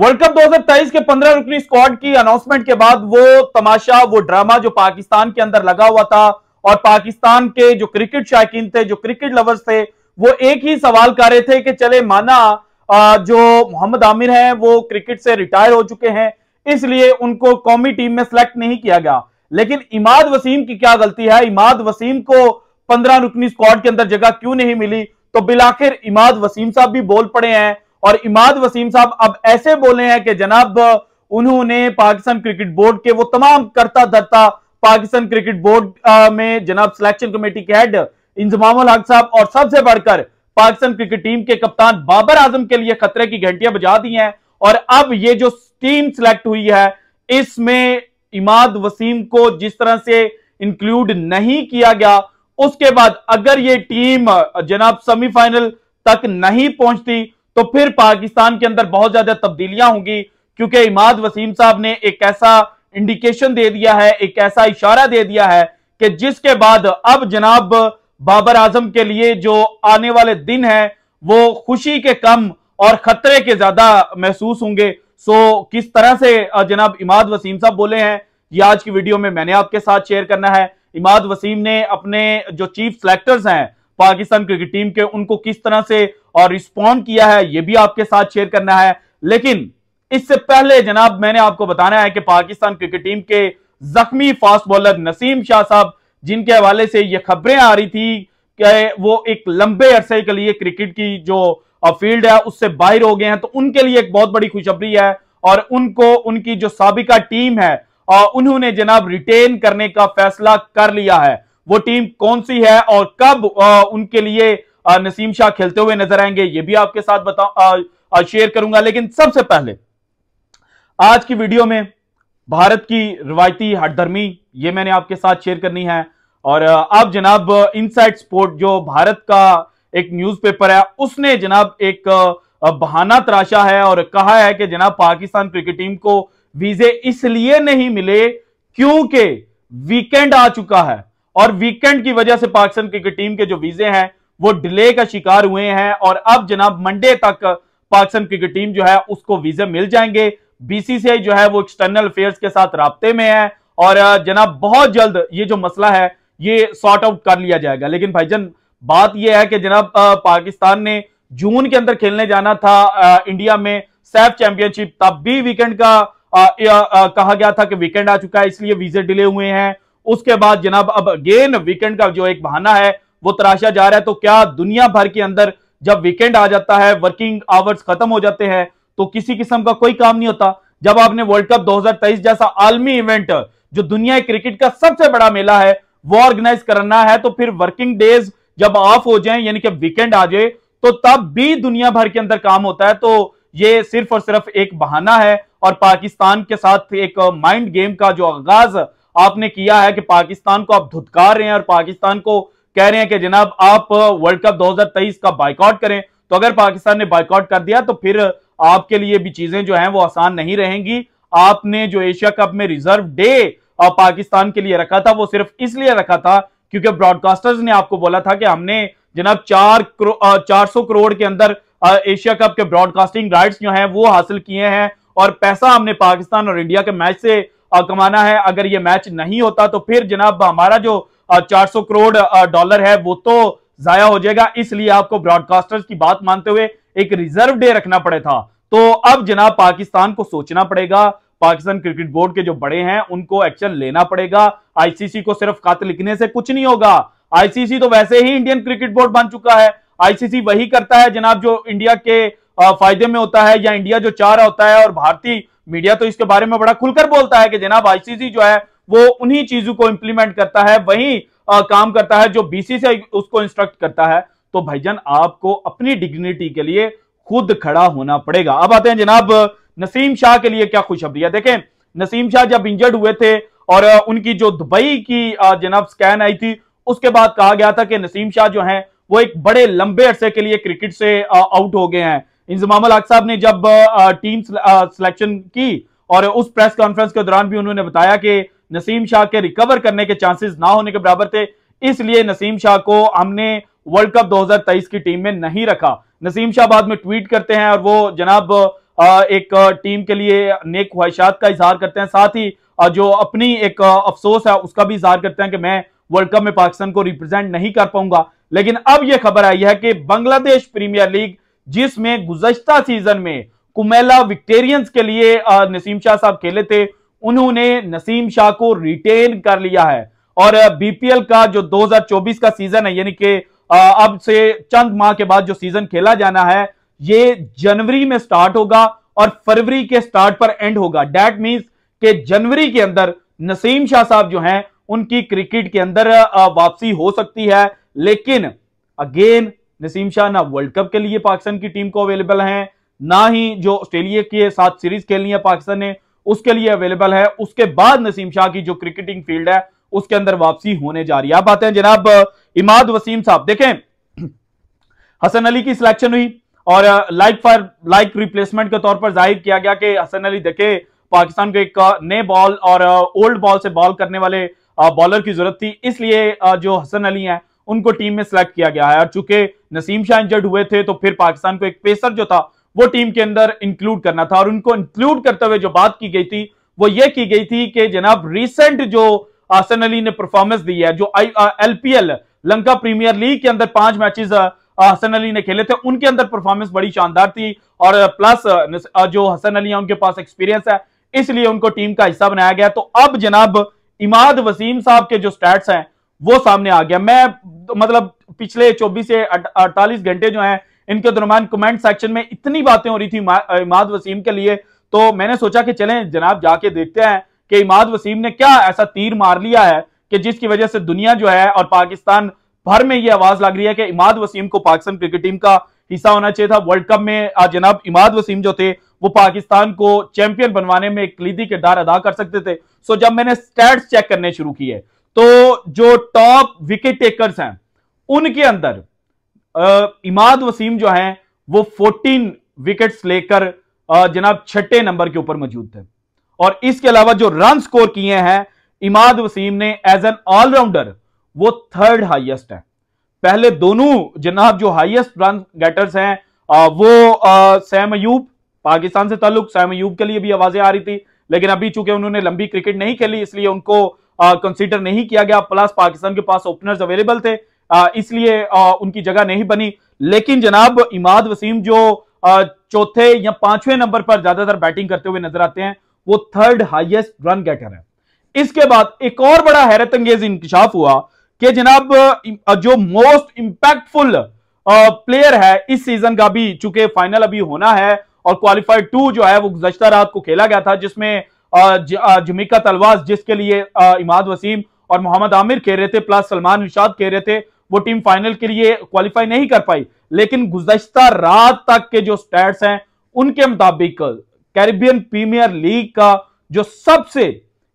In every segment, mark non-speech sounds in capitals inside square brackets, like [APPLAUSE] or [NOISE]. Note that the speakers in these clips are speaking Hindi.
वर्ल्ड कप 2023 के 15 रुकनी स्क्वाड की अनाउंसमेंट के बाद वो तमाशा वो ड्रामा जो पाकिस्तान के अंदर लगा हुआ था और पाकिस्तान के जो क्रिकेट शायकीन थे जो क्रिकेट लवर्स थे वो एक ही सवाल कर रहे थे कि चले माना जो मोहम्मद आमिर हैं वो क्रिकेट से रिटायर हो चुके हैं इसलिए उनको कौमी टीम में सेलेक्ट नहीं किया गया लेकिन इमाद वसीम की क्या गलती है इमाद वसीम को पंद्रह रुकनी स्क्वाड के अंदर जगह क्यों नहीं मिली तो बिलाखिर इमाद वसीम साहब भी बोल पड़े हैं और इमाद वसीम साहब अब ऐसे बोले हैं कि जनाब उन्होंने पाकिस्तान क्रिकेट बोर्ड के वो तमाम करता धरता पाकिस्तान क्रिकेट बोर्ड में जनाब सिलेक्शन कमेटी के हेड इंजमाम हक साहब और सबसे बढ़कर पाकिस्तान क्रिकेट टीम के कप्तान बाबर आजम के लिए खतरे की घंटियां बजा दी हैं और अब ये जो टीम सिलेक्ट हुई है इसमें इमाद वसीम को जिस तरह से इंक्लूड नहीं किया गया उसके बाद अगर ये टीम जनाब सेमीफाइनल तक नहीं पहुंचती तो फिर पाकिस्तान के अंदर बहुत ज्यादा तब्दीलियां होंगी क्योंकि इमाद वसीम साहब ने एक ऐसा इंडिकेशन दे दिया है एक ऐसा इशारा दे दिया है कि जिसके बाद अब जनाब बाबर आजम के लिए जो आने वाले दिन है वो खुशी के कम और खतरे के ज्यादा महसूस होंगे सो किस तरह से जनाब इमाद वसीम साहब बोले हैं ये आज की वीडियो में मैंने आपके साथ शेयर करना है इमाद वसीम ने अपने जो चीफ सेलेक्टर्स हैं पाकिस्तान क्रिकेट टीम के उनको किस तरह से और रिस्पॉन्ड किया है यह भी आपके साथ शेयर करना है लेकिन इससे पहले जनाब मैंने आपको बताना है कि पाकिस्तान क्रिकेट टीम के जख्मी फास्ट बॉलर नसीम शाह साहब जिनके हवाले से ये खबरें आ रही थी कि वो एक लंबे अरसे के लिए क्रिकेट की जो फील्ड है उससे बाहर हो गए हैं तो उनके लिए एक बहुत बड़ी खुशखबरी है और उनको उनकी जो सबका टीम है और उन्होंने जनाब रिटेन करने का फैसला कर लिया है वो टीम कौन सी है और कब उनके लिए नसीम शाह खेलते हुए नजर आएंगे ये भी आपके साथ बताऊ शेयर करूंगा लेकिन सबसे पहले आज की वीडियो में भारत की रिवायती हटधर्मी ये मैंने आपके साथ शेयर करनी है और अब जनाब इनसाइड स्पोर्ट जो भारत का एक न्यूज़पेपर है उसने जनाब एक बहाना तराशा है और कहा है कि जनाब पाकिस्तान क्रिकेट टीम को वीजे इसलिए नहीं मिले क्योंकि वीकेंड आ चुका है और वीकेंड की वजह से पाकिस्तान क्रिकेट टीम के जो वीजे हैं वो डिले का शिकार हुए हैं और अब जनाब मंडे तक पाकिस्तान क्रिकेट टीम जो है उसको वीजे मिल जाएंगे बीसीसीआई जो है वो एक्सटर्नल अफेयर्स के साथ रबते में है और जनाब बहुत जल्द ये जो मसला है ये सॉर्ट आउट कर लिया जाएगा लेकिन भाईजन बात यह है कि जनाब पाकिस्तान ने जून के अंदर खेलने जाना था इंडिया में सैफ चैंपियनशिप तब भी वीकेंड का आ, आ, आ, कहा गया था कि वीकेंड आ चुका है इसलिए वीजे डिले हुए हैं उसके बाद जनाब अब अगेन वीकेंड का जो एक बहाना है वो तराशा जा रहा है तो क्या दुनिया भर के अंदर जब वीकेंड आ जाता है वर्किंग आवर्स खत्म हो जाते हैं तो किसी किस्म का कोई काम नहीं होता जब आपने वर्ल्ड कप 2023 जैसा आलमी इवेंट जो दुनिया क्रिकेट का सबसे बड़ा मेला है वो ऑर्गेनाइज करना है तो फिर वर्किंग डेज जब ऑफ हो जाए यानी कि वीकेंड आ जाए तो तब भी दुनिया भर के अंदर काम होता है तो ये सिर्फ और सिर्फ एक बहाना है और पाकिस्तान के साथ एक माइंड गेम का जो आगाज आपने किया है कि पाकिस्तान को आप धुतकार रहे हैं और पाकिस्तान को कह रहे हैं कि जनाब आप वर्ल्ड कप 2023 का बाइकआउट करें तो अगर पाकिस्तान ने बाइकआउट कर दिया तो फिर आपके लिए भी चीजें जो हैं वो आसान नहीं रहेंगी आपने जो एशिया कप में रिजर्व डे पाकिस्तान के लिए रखा था वो सिर्फ इसलिए रखा था क्योंकि ब्रॉडकास्टर्स ने आपको बोला था कि हमने जनाब चार चार सौ करोड़ के अंदर एशिया कप के ब्रॉडकास्टिंग राइट्स जो हैं वो हासिल किए हैं और पैसा हमने पाकिस्तान और इंडिया के मैच से कमाना है अगर ये मैच नहीं होता तो फिर जनाब हमारा जो 400 करोड़ डॉलर है वो तो जाया हो जाएगा इसलिए आपको ब्रॉडकास्टर्स की बात मानते हुए एक रिजर्व डे रखना पड़े था तो अब जनाब पाकिस्तान को सोचना पड़ेगा पाकिस्तान क्रिकेट बोर्ड के जो बड़े हैं उनको एक्शन लेना पड़ेगा आईसीसी को सिर्फ खत लिखने से कुछ नहीं होगा आईसीसी तो वैसे ही इंडियन क्रिकेट बोर्ड बन चुका है आईसीसी वही करता है जनाब जो इंडिया के फायदे में होता है या इंडिया जो चाह रहा होता है और भारतीय मीडिया तो इसके बारे में बड़ा खुलकर बोलता है कि जनाब आईसीसी जो है वो उन्हीं चीजों को इंप्लीमेंट करता है वही आ, काम करता है जो बीसीसीआई उसको इंस्ट्रक्ट करता है तो भाईजन आपको अपनी डिग्निटी के लिए खुद खड़ा होना पड़ेगा अब आते हैं जनाब नसीम शाह के लिए क्या खुशखबरी है देखें नसीम शाह जब इंजर्ड हुए थे और उनकी जो दुबई की जनाब स्कैन आई थी उसके बाद कहा गया था कि नसीम शाह जो हैं वो एक बड़े लंबे अरसे के लिए क्रिकेट से आउट हो गए हैं इंजमाम हक साहब ने जब टीम सिलेक्शन की और उस प्रेस कॉन्फ्रेंस के दौरान भी उन्होंने बताया कि नसीम शाह के रिकवर करने के चांसेस ना होने के बराबर थे इसलिए नसीम शाह को हमने वर्ल्ड कप 2023 की टीम में नहीं रखा नसीम शाह बाद में ट्वीट करते हैं और वो जनाब एक टीम के लिए नेक ख्वाहिशात का इजहार करते हैं साथ ही जो अपनी एक अफसोस है उसका भी इजहार करते हैं कि मैं वर्ल्ड कप में पाकिस्तान को रिप्रेजेंट नहीं कर पाऊंगा लेकिन अब यह खबर आई है कि बांग्लादेश प्रीमियर लीग जिसमें गुजश्ता सीजन में कुमेला विक्टेरियंस के लिए नसीम शाह साहब खेले थे उन्होंने नसीम शाह को रिटेन कर लिया है और बीपीएल का जो 2024 का सीजन है यानी कि अब से चंद माह के बाद जो सीजन खेला जाना है ये जनवरी में स्टार्ट होगा और फरवरी के स्टार्ट पर एंड होगा डैट मीन्स के जनवरी के अंदर नसीम शाह साहब जो हैं उनकी क्रिकेट के अंदर वापसी हो सकती है लेकिन अगेन नसीम शाह ना वर्ल्ड कप के लिए पाकिस्तान की टीम को अवेलेबल है ना ही जो ऑस्ट्रेलिया के साथ सीरीज खेलनी है पाकिस्तान ने उसके लिए अवेलेबल है उसके बाद नसीम शाह की जो क्रिकेटिंग फील्ड है उसके अंदर वापसी होने जा रही है आप आते हैं जनाब इमाद वसीम साहब देखें हसन अली की सिलेक्शन हुई और लाइक फॉर लाइक रिप्लेसमेंट के तौर पर जाहिर किया गया कि हसन अली देखे पाकिस्तान को एक uh, नए बॉल और ओल्ड uh, बॉल से बॉल करने वाले बॉलर uh, की जरूरत थी इसलिए जो हसन अली हैं उनको टीम में सिलेक्ट किया गया है और चूंकि नसीम शाह इंजर्ड हुए थे तो फिर पाकिस्तान को एक पेसर जो था वो टीम के अंदर इंक्लूड करना था और उनको इंक्लूड करते हुए जो बात की गई थी वो ये की गई थी कि जनाब रिसेंट जो आसन अली ने परफॉर्मेंस दी है जो LPL uh, Lanka premier league के अंदर पांच मैचेस हसन अली ने खेले थे उनके अंदर परफॉर्मेंस बड़ी शानदार थी और प्लस uh, uh, जो हसन अली है उनके पास एक्सपीरियंस है इसलिए उनको टीम का हिस्सा बनाया गया तो अब जनाब इमाद वसीम साहब के जो स्टैट्स हैं वो सामने आ गया मैं मतलब पिछले 24 से 48 घंटे जो हैं इनके दरमियान कमेंट सेक्शन में इतनी बातें हो रही थी इमाद वसीम के लिए तो मैंने सोचा कि चलें जनाब जाके देखते हैं कि इमाद वसीम ने क्या ऐसा तीर मार लिया है कि जिसकी वजह से दुनिया जो है और पाकिस्तान भर में ये आवाज लग रही है कि इमाद वसीम को पाकिस्तान क्रिकेट टीम का हिस्सा होना चाहिए था वर्ल्ड कप में जनाब इमाद वसीम जो थे वो पाकिस्तान को चैंपियन बनवाने में एक किरदार अदा कर सकते थे सो जब मैंने स्टैट्स चेक करने शुरू किए तो जो टॉप विकेट टेकर्स हैं उनके अंदर आ, इमाद वसीम जो हैं वो 14 विकेट्स लेकर जनाब छठे नंबर के ऊपर मौजूद थे और इसके अलावा जो रन स्कोर किए हैं इमाद वसीम ने एज एन ऑलराउंडर वो थर्ड हाईएस्ट है पहले दोनों जनाब जो हाईएस्ट रन गेटर्स हैं वो सैम अयूब पाकिस्तान से ताल्लुक सैम अयूब के लिए भी आवाजें आ रही थी लेकिन अभी चूंकि उन्होंने लंबी क्रिकेट नहीं खेली इसलिए उनको कंसीडर नहीं किया गया प्लस पाकिस्तान के पास ओपनर्स अवेलेबल थे इसलिए उनकी जगह नहीं बनी लेकिन जनाब इमाद वसीम जो चौथे या पांचवें नंबर पर ज्यादातर बैटिंग करते हुए नजर आते हैं वो थर्ड हाईएस्ट रन गेटर है इसके बाद एक और बड़ा हैरत अंगेज इंकशाफ हुआ कि जनाब जो मोस्ट इंपैक्टफुल प्लेयर है इस सीजन का भी चूंकि फाइनल अभी होना है और क्वालिफाइड टू जो है वो गुजश्ता रात को खेला गया था जिसमें जुमिका तलवास जिसके लिए इमाद वसीम और मोहम्मद आमिर कह रहे थे प्लस सलमान निशाद कह रहे थे वो टीम फाइनल के लिए क्वालिफाई नहीं कर पाई लेकिन गुजशत रात तक के जो स्टैट्स हैं उनके मुताबिक कैरिबियन प्रीमियर लीग का जो सबसे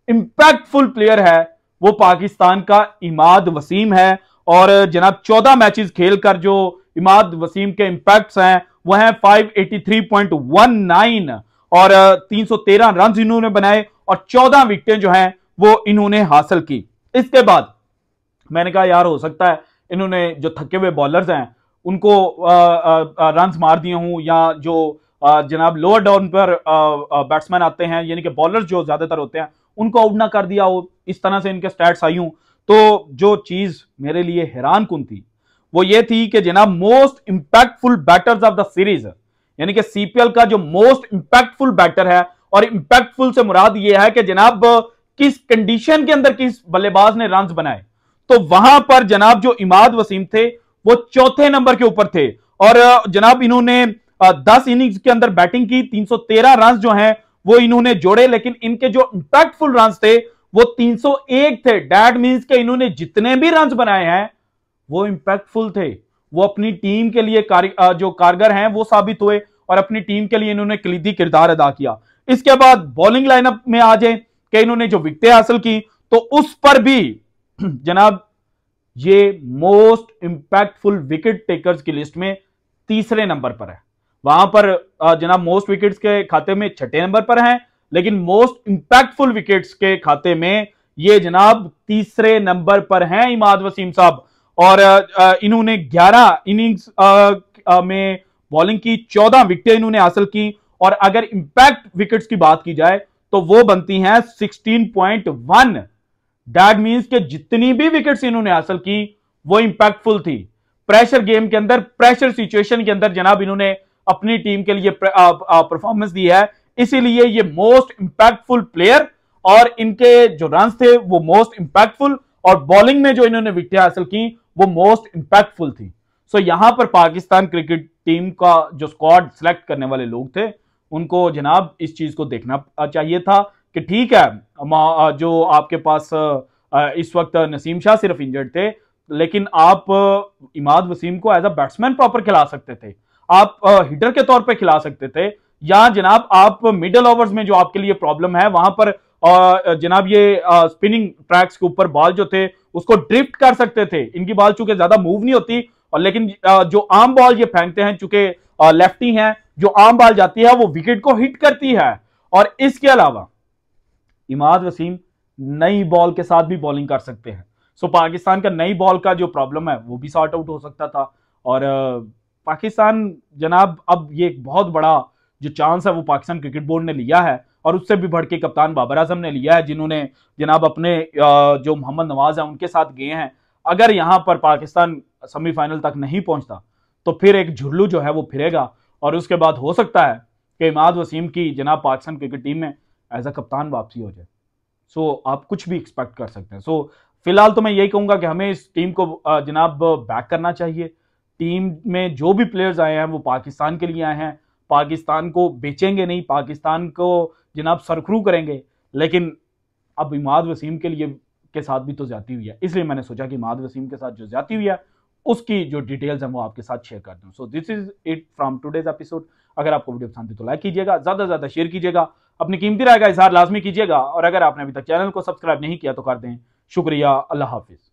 इंपैक्टफुल प्लेयर है वो पाकिस्तान का इमाद वसीम है और जनाब चौदह मैचेस खेलकर जो इमाद वसीम के इंपैक्ट्स हैं वह है 583.19 और 313 रन इन्होंने बनाए और 14 विकेटें जो हैं वो इन्होंने हासिल की इसके बाद मैंने कहा यार हो सकता है इन्होंने जो थके हुए बॉलर्स हैं उनको रन मार दिए हूं या जो जनाब लोअर डाउन पर बैट्समैन आते हैं यानी कि बॉलर जो ज़्यादातर होते हैं उनको आउट ना कर दिया हो इस तरह से इनके स्टैट्स आई हूं तो जो चीज़ मेरे लिए हैरान कन थी वो ये थी कि जनाब most impactful batters of the series यानी कि सीपीएल का जो मोस्ट इंपैक्टफुल बैटर है और इंपैक्टफुल से मुराद यह है कि जनाब किस कंडीशन के अंदर किस बल्लेबाज ने रन बनाए तो वहां पर जनाब जो इमाद वसीम थे वो चौथे नंबर के ऊपर थे और जनाब इन्होंने दस इनिंग्स के अंदर बैटिंग की 313 रन जो हैं वो इन्होंने जोड़े लेकिन इनके जो इंपैक्टफुल रन थे वो 301 थे डैट मीन के इन्होंने जितने भी रन बनाए हैं वो इंपैक्टफुल थे वो अपनी टीम के लिए कार, जो कारगर हैं वो साबित हुए और अपनी टीम के लिए इन्होंने कलीदी किरदार अदा किया इसके बाद बॉलिंग लाइनअप में आ जाए कि इन्होंने जो विकटें हासिल की तो उस पर भी [CLEARS THROAT] जनाब ये मोस्ट इंपैक्टफुल विकेट टेकर्स की लिस्ट में तीसरे नंबर पर है वहां पर जनाब मोस्ट विकेट्स के खाते में छठे नंबर पर हैं लेकिन मोस्ट इंपैक्टफुल विकेट्स के खाते में ये जनाब तीसरे नंबर पर हैं इमाद वसीम साहब और इन्होंने 11 इनिंग्स में बॉलिंग की 14 विकेट इन्होंने हासिल की और अगर इंपैक्ट विकेट्स की बात की जाए तो वो बनती हैं 16.1 डैट मींस के जितनी भी विकेट्स इन्होंने हासिल की वो इंपैक्टफुल थी प्रेशर गेम के अंदर प्रेशर सिचुएशन के अंदर जनाब इन्होंने अपनी टीम के लिए परफॉर्मेंस दी है इसीलिए ये मोस्ट इंपैक्टफुल प्लेयर और इनके जो रन थे वो मोस्ट इंपैक्टफुल और बॉलिंग में जो इन्होंने विकटें हासिल की वो मोस्ट इंपैक्टफुल थी सो यहां पर पाकिस्तान क्रिकेट टीम का जो स्क्वाड सेलेक्ट करने वाले लोग थे उनको जनाब इस चीज को देखना चाहिए था कि ठीक है जो आपके पास इस वक्त नसीम शाह सिर्फ इंजर्ड थे लेकिन आप इमाद वसीम को एज अ बैट्समैन प्रॉपर खिला सकते थे आप हिटर के तौर पे खिला सकते थे या जनाब आप मिडल ओवर्स में जो आपके लिए प्रॉब्लम है वहां पर जनाब ये स्पिनिंग ट्रैक्स के ऊपर बॉल जो थे उसको ड्रिफ्ट कर सकते थे इनकी बॉल चूंकि ज्यादा मूव नहीं होती और लेकिन जो आम बॉल ये फेंकते हैं चूंकि लेफ्टी हैं जो आम बॉल जाती है वो विकेट को हिट करती है और इसके अलावा इमाद वसीम नई बॉल के साथ भी बॉलिंग कर सकते हैं सो पाकिस्तान का नई बॉल का जो प्रॉब्लम है वो भी सॉर्ट आउट हो सकता था और पाकिस्तान जनाब अब ये एक बहुत बड़ा जो चांस है वो पाकिस्तान क्रिकेट बोर्ड ने लिया है और उससे भी बढ़ के कप्तान बाबर आजम ने लिया है जिन्होंने जनाब अपने जो मोहम्मद नवाज है उनके साथ गए हैं अगर यहाँ पर पाकिस्तान सेमीफाइनल तक नहीं पहुंचता तो फिर एक झुल्लू जो है वो फिरेगा और उसके बाद हो सकता है कि इमाद वसीम की जनाब पाकिस्तान क्रिकेट टीम में एज अ कप्तान वापसी हो जाए सो आप कुछ भी एक्सपेक्ट कर सकते हैं सो फिलहाल तो मैं यही कहूँगा कि हमें इस टीम को जनाब बैक करना चाहिए टीम में जो भी प्लेयर्स आए हैं वो पाकिस्तान के लिए आए हैं पाकिस्तान को बेचेंगे नहीं पाकिस्तान को जनाब सरखरू करेंगे लेकिन अब इमाद वसीम के लिए के साथ भी तो ज्यादा हुई है इसलिए मैंने सोचा कि इमाद वसीम के साथ जो ज्यादा हुई है उसकी जो डिटेल्स हैं वो आपके साथ शेयर कर दूँ so this is it from today's episode अगर आपको वीडियो पसंद है तो लाइक कीजिएगा ज़्यादा से ज़्यादा शेयर कीजिएगा अपनी कीमती राय का इजहार लाजमी कीजिएगा और अगर आपने अभी तक चैनल को सब्सक्राइब नहीं किया तो कर दें शुक्रिया अल्लाह हाफिज़